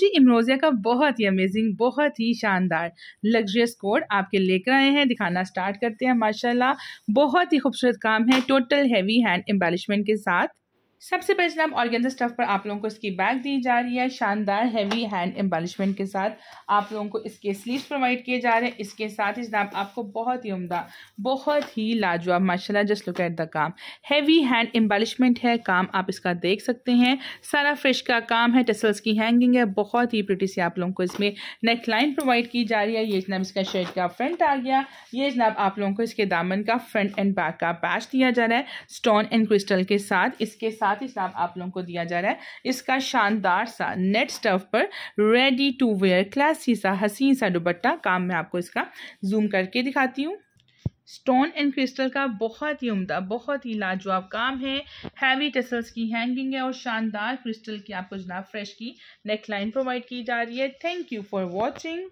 जी इमरोजिया का बहुत ही अमेजिंग बहुत ही शानदार लग्जरियस कोड आपके लेकर आए हैं दिखाना स्टार्ट करते हैं माशाल्लाह बहुत ही खूबसूरत काम है टोटल हैवी हैंड एम्बेलिशमेंट के साथ सबसे पहले जनाब ऑर्गेंजा स्टफ पर आप लोगों को इसकी बैग दी जा रही है शानदार हैवी हैंड एम्बालिशमेंट के साथ आप लोगों को इसके स्लीव्स प्रोवाइड किए जा रहे हैं इसके साथ ही जनाब आपको बहुत ही उमदा बहुत ही लाजवाब माशाल्लाह जस्ट लुक एट द काम हैवी हैंड एम्बालिशमेंट है काम आप इसका देख सकते हैं सारा फ्रेश का काम है टसल्स की हैंगिंग है बहुत ही प्रिटी सी आप लोगों को इसमें नेक लाइन प्रोवाइड की जा रही है ये जनाब इसका शर्ट का फ्रंट आ गया ये जनाब आप लोगों को इसके दामन का फ्रंट एंड बैक का पैच दिया जा रहा है स्टोन एंड क्रिस्टल के साथ इसके साथ साथ ही साथ आप लोगों को दिया जा रहा है इसका शानदार सा नेट स्टफ पर रेडी टू वेयर क्लासी सा हसीन सा दुबट्टा काम मैं आपको इसका जूम करके दिखाती हूँ स्टोन एंड क्रिस्टल का बहुत ही उम्दा बहुत ही लाजवाब काम है हैवी टेसल्स की हैंगिंग है और शानदार क्रिस्टल की आपको जनाब फ्रेश की नेकलाइन प्रोवाइड की जा रही है थैंक यू फॉर वॉचिंग